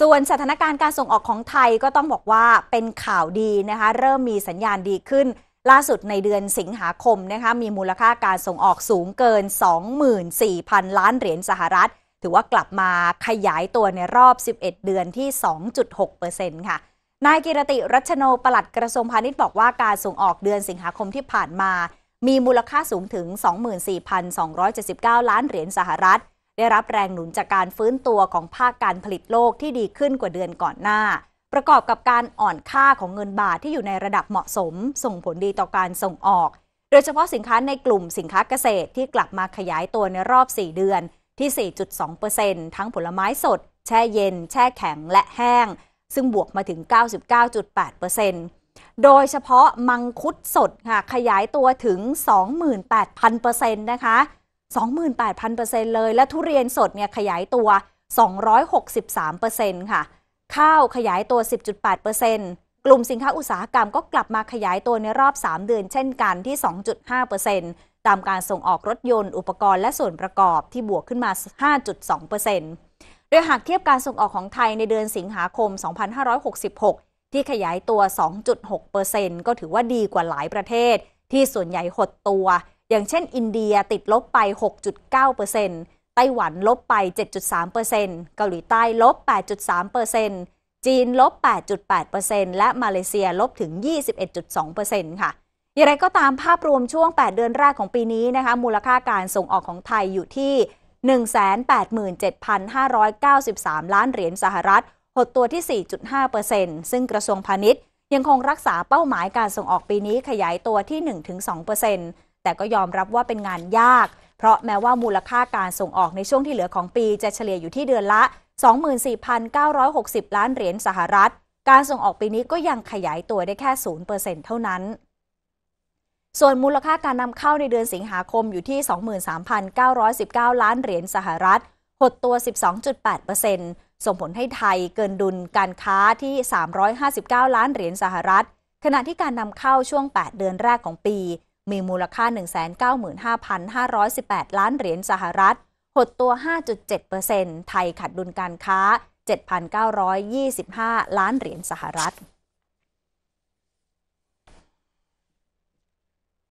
ส่วนสถานการณ์การส่งออกของไทยก็ต้องบอกว่าเป็นข่าวดีนะคะเริ่มมีสัญญาณดีขึ้นล่าสุดในเดือนสิงหาคมนะคะมีมูลค่าการส่งออกสูงเกิน 24,000 ล้านเหรียญสหรัฐ ถือว่ากลับมาขยายตัวในรอบ 11 เดือนที่ 2.6%ค่ะ นายกิรติรัชโนปลัดกระทรวงพาณิชย์ บอกว่าการส่งออกเดือนสิงหาคมที่ผ่านมา มีมูลค่าสูงถึง 24,279 ล้านเหรียญสหรัฐได้รับแรงหนุนจากการฟื้นตัวของภาคการผลิตโลกที่ดีขึ้นกว่าเดือนก่อนหน้า ประกอบกับการอ่อนค่าของเงินบาทที่อยู่ในระดับเหมาะสม ส่งผลดีต่อการส่งออก โดยเฉพาะสินค้าในกลุ่มสินค้าเกษตรที่กลับมาขยายตัวในรอบ 4 เดือนที่ 4.2%ทั้งผลไม้สด แช่เย็น แช่แข็งและแห้ง ซึ่งบวกมาถึง 99.8%โดยเฉพาะมังคุดสดค่ะขยายตัวถึง 28,000%นะคะ28,000%เปอร์์เเซ็นตลย และทุเรียนสดเนี่ยขยายตัว 263%ค่ะ ข้าวขยายตัว 10.8%กลุ่มสินค้าอุตสาหกรรมก็กลับมาขยายตัวในรอบ 3 เดือนเช่นกันที่ 2.5%ตามการส่งออกรถยนต์อุปกรณ์และส่วนประกอบที่บวกขึ้นมา 5.2%โดยหากเทียบการส่งออกของไทยในเดือนสิงหาคม 2566 ที่ขยายตัว 2.6%ก็ถือว่าดีกว่าหลายประเทศ ที่ส่วนใหญ่หดตัวอย่างเช่นอินเดียติดลบไป 6.9%ไต้หวันลบไป 7.3%เกาหลีใต้ลบ 8.3%จีนลบ 8.8%และมาเลเซียลบถึง 21.2%ค่ะ อย่างไรก็ตามภาพรวมช่วง 8 เดือนแรกของปีนี้นะคะ มูลค่าการส่งออกของไทยอยู่ที่ 187,593 ล้านเหรียญสหรัฐ หดตัวที่4.5%ซึ่งกระทรวงพาณิชย์ยังคงรักษาเป้าหมายการส่งออกปีนี้ขยายตัวที่1-2%แต่ก็ยอมรับว่าเป็นงานยาก เพราะแม้ว่ามูลค่าการส่งออกในช่วงที่เหลือของปีจะเฉลี่ยอยู่ที่เดือนละ 24,960 ล้านเหรียญสหรัฐ การส่งออกปีนี้ก็ยังขยายตัวได้แค่ 0%เท่านั้น ส่วนมูลค่าการนำเข้าในเดือนสิงหาคมอยู่ที่ 23,919 ล้านเหรียญสหรัฐ หดตัว 12.8%ส่งผลให้ไทยเกินดุลการค้าที่ 359 ล้านเหรียญสหรัฐ ขณะที่การนำเข้าช่วง 8 เดือนแรกของปีมีมูลค่า 195,518 ล้านเหรียญสหรัฐ หดตัว 5.7%ไทยขัดดุลการค้า 7,925 ล้านเหรียญสหรัฐ